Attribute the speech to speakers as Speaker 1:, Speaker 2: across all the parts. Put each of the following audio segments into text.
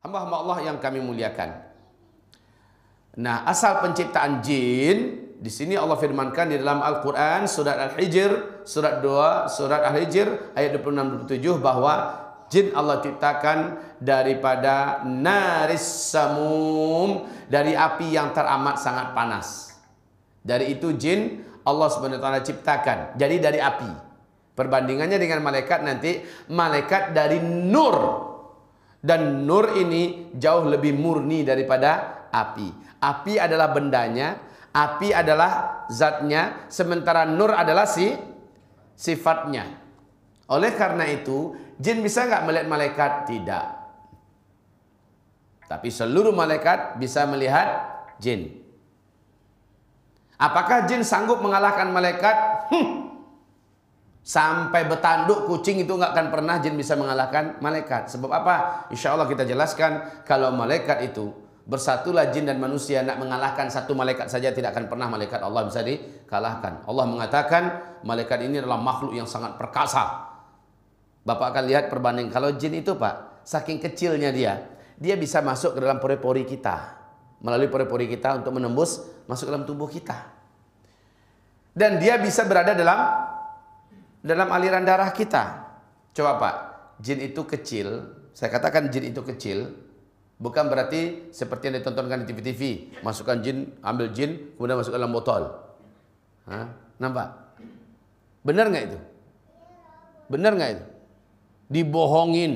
Speaker 1: Hamba-hamba Allah yang kami muliakan. Nah, asal penciptaan jin di sini Allah firmankan di dalam Al-Qur'an surat Al-Hijr, surat 2, surat Al-Hijr ayat 26 27 bahwa jin Allah ciptakan daripada naris samum, dari api yang teramat sangat panas. Dari itu jin Allah sebenarnya ciptakan. Jadi dari api. Perbandingannya dengan malaikat nanti malaikat dari nur dan nur ini jauh lebih murni daripada api. Api adalah bendanya, api adalah zatnya, sementara nur adalah si sifatnya. Oleh karena itu, jin bisa nggak melihat malaikat? Tidak. Tapi seluruh malaikat bisa melihat jin. Apakah jin sanggup mengalahkan malaikat? Hmm, Sampai bertanduk kucing itu nggak akan pernah jin bisa mengalahkan malaikat. Sebab apa? Insya Allah kita jelaskan kalau malaikat itu bersatulah jin dan manusia nak mengalahkan satu malaikat saja tidak akan pernah malaikat Allah bisa dikalahkan. Allah mengatakan malaikat ini adalah makhluk yang sangat perkasa. Bapak akan lihat perbanding kalau jin itu Pak, saking kecilnya dia, dia bisa masuk ke dalam pori-pori kita. Melalui pori-pori kita untuk menembus masuk ke dalam tubuh kita. Dan dia bisa berada dalam dalam aliran darah kita. Coba Pak, jin itu kecil, saya katakan jin itu kecil, bukan berarti seperti yang ditontonkan di TV-TV, masukkan jin, ambil jin, kemudian masuk dalam botol. Hah? Nampak? Benar nggak itu? Benar nggak itu? Dibohongin.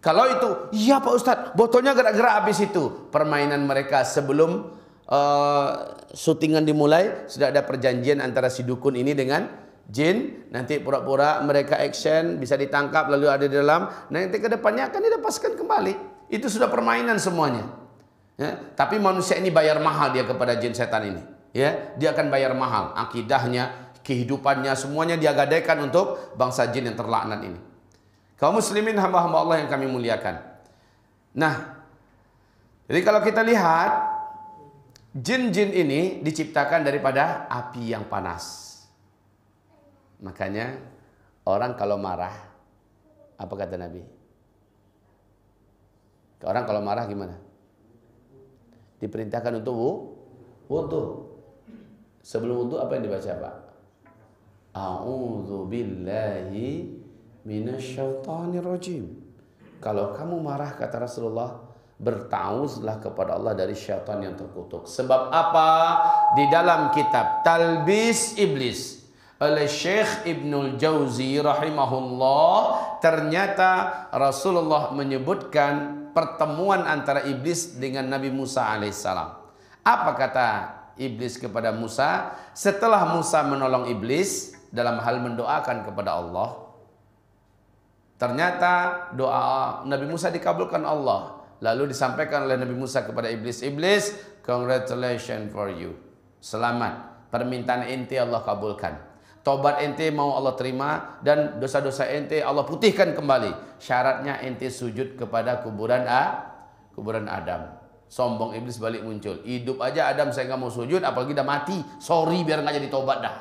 Speaker 1: Kalau itu, iya Pak Ustadz, botolnya gerak-gerak habis itu. Permainan mereka sebelum uh, syutingan dimulai, sudah ada perjanjian antara si dukun ini dengan jin nanti pura-pura mereka action bisa ditangkap lalu ada di dalam nanti ke depannya akan dilepaskan kembali itu sudah permainan semuanya ya. tapi manusia ini bayar mahal dia kepada jin setan ini ya dia akan bayar mahal akidahnya kehidupannya semuanya dia gadaikan untuk bangsa jin yang terlaknat ini kaum muslimin hamba-hamba Allah yang kami muliakan nah jadi kalau kita lihat jin-jin ini diciptakan daripada api yang panas Makanya orang kalau marah, apa kata Nabi? Orang kalau marah gimana? Diperintahkan untuk wudhu. Sebelum wudhu apa yang dibaca Pak? A'udzu billahi minasyaitonir rajim. Kalau kamu marah kata Rasulullah, bertauzlah kepada Allah dari syaitan yang terkutuk. Sebab apa? Di dalam kitab Talbis Iblis oleh Syekh Ibnul Jauzi rahimahullah ternyata Rasulullah menyebutkan pertemuan antara iblis dengan Nabi Musa alaihissalam. Apa kata iblis kepada Musa setelah Musa menolong iblis dalam hal mendoakan kepada Allah? Ternyata doa Nabi Musa dikabulkan Allah. Lalu disampaikan oleh Nabi Musa kepada iblis, "Iblis, congratulations for you. Selamat. Permintaan inti Allah kabulkan." Tobat ente mau Allah terima dan dosa-dosa ente Allah putihkan kembali. Syaratnya ente sujud kepada kuburan A, kuburan Adam. Sombong iblis balik muncul. Hidup aja Adam saya nggak mau sujud apalagi udah mati. Sorry biar nggak jadi tobat dah.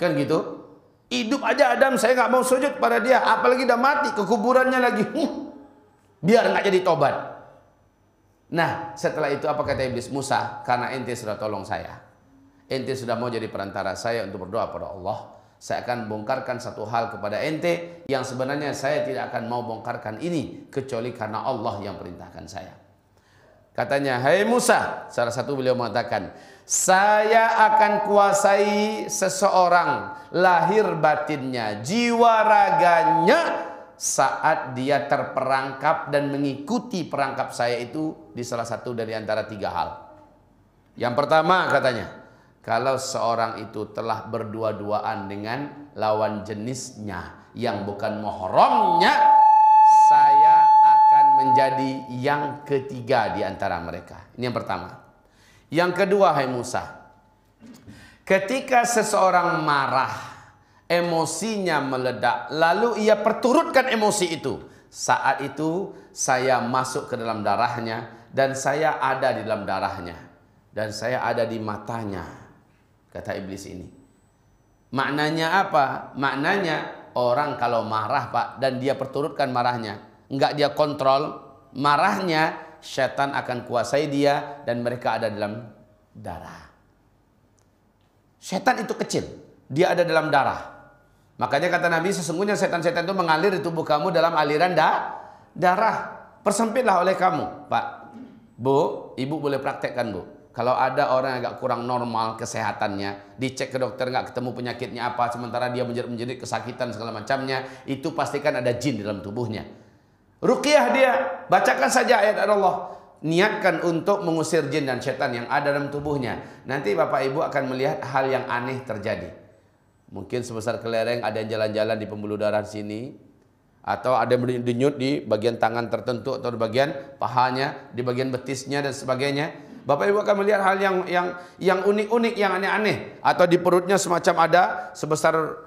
Speaker 1: Kan gitu? Hidup aja Adam saya nggak mau sujud pada dia apalagi udah mati ke kuburannya lagi. Hmm. biar nggak jadi tobat Nah, setelah itu apa kata iblis Musa? Karena ente sudah tolong saya ente sudah mau jadi perantara saya untuk berdoa pada Allah, saya akan bongkarkan satu hal kepada ente yang sebenarnya saya tidak akan mau bongkarkan ini kecuali karena Allah yang perintahkan saya. Katanya, "Hai hey Musa," salah satu beliau mengatakan, "Saya akan kuasai seseorang lahir batinnya, jiwa raganya saat dia terperangkap dan mengikuti perangkap saya itu di salah satu dari antara tiga hal." Yang pertama katanya, kalau seorang itu telah berdua-duaan dengan lawan jenisnya yang bukan mohromnya, saya akan menjadi yang ketiga di antara mereka. Ini yang pertama. Yang kedua, hai Musa. Ketika seseorang marah, emosinya meledak, lalu ia perturutkan emosi itu. Saat itu saya masuk ke dalam darahnya dan saya ada di dalam darahnya dan saya ada di matanya kata iblis ini. Maknanya apa? Maknanya orang kalau marah pak dan dia perturutkan marahnya, nggak dia kontrol marahnya, setan akan kuasai dia dan mereka ada dalam darah. Setan itu kecil, dia ada dalam darah. Makanya kata Nabi sesungguhnya setan-setan itu mengalir di tubuh kamu dalam aliran da darah. Persempitlah oleh kamu, Pak. Bu, Ibu boleh praktekkan, Bu. Kalau ada orang yang agak kurang normal kesehatannya, dicek ke dokter nggak ketemu penyakitnya apa, sementara dia menjadi menjadi kesakitan segala macamnya, itu pastikan ada jin dalam tubuhnya. Rukiah dia, bacakan saja ayat Allah. Niatkan untuk mengusir jin dan setan yang ada dalam tubuhnya. Nanti Bapak Ibu akan melihat hal yang aneh terjadi. Mungkin sebesar kelereng ada yang jalan-jalan di pembuluh darah sini, atau ada yang denyut di bagian tangan tertentu atau di bagian pahanya, di bagian betisnya dan sebagainya Bapak Ibu akan melihat hal yang yang yang unik-unik, yang aneh-aneh atau di perutnya semacam ada sebesar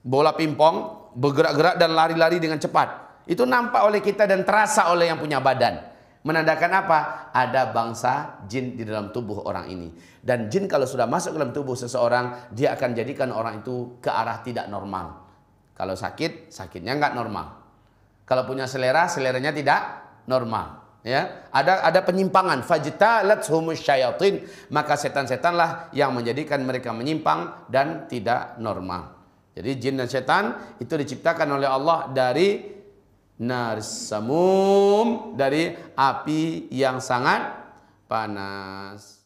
Speaker 1: bola pingpong bergerak-gerak dan lari-lari dengan cepat. Itu nampak oleh kita dan terasa oleh yang punya badan. Menandakan apa? Ada bangsa jin di dalam tubuh orang ini. Dan jin kalau sudah masuk ke dalam tubuh seseorang, dia akan jadikan orang itu ke arah tidak normal. Kalau sakit, sakitnya nggak normal. Kalau punya selera, seleranya tidak normal ya ada ada penyimpangan fajtalat humus syayatin maka setan-setanlah yang menjadikan mereka menyimpang dan tidak normal jadi jin dan setan itu diciptakan oleh Allah dari narsamum dari api yang sangat panas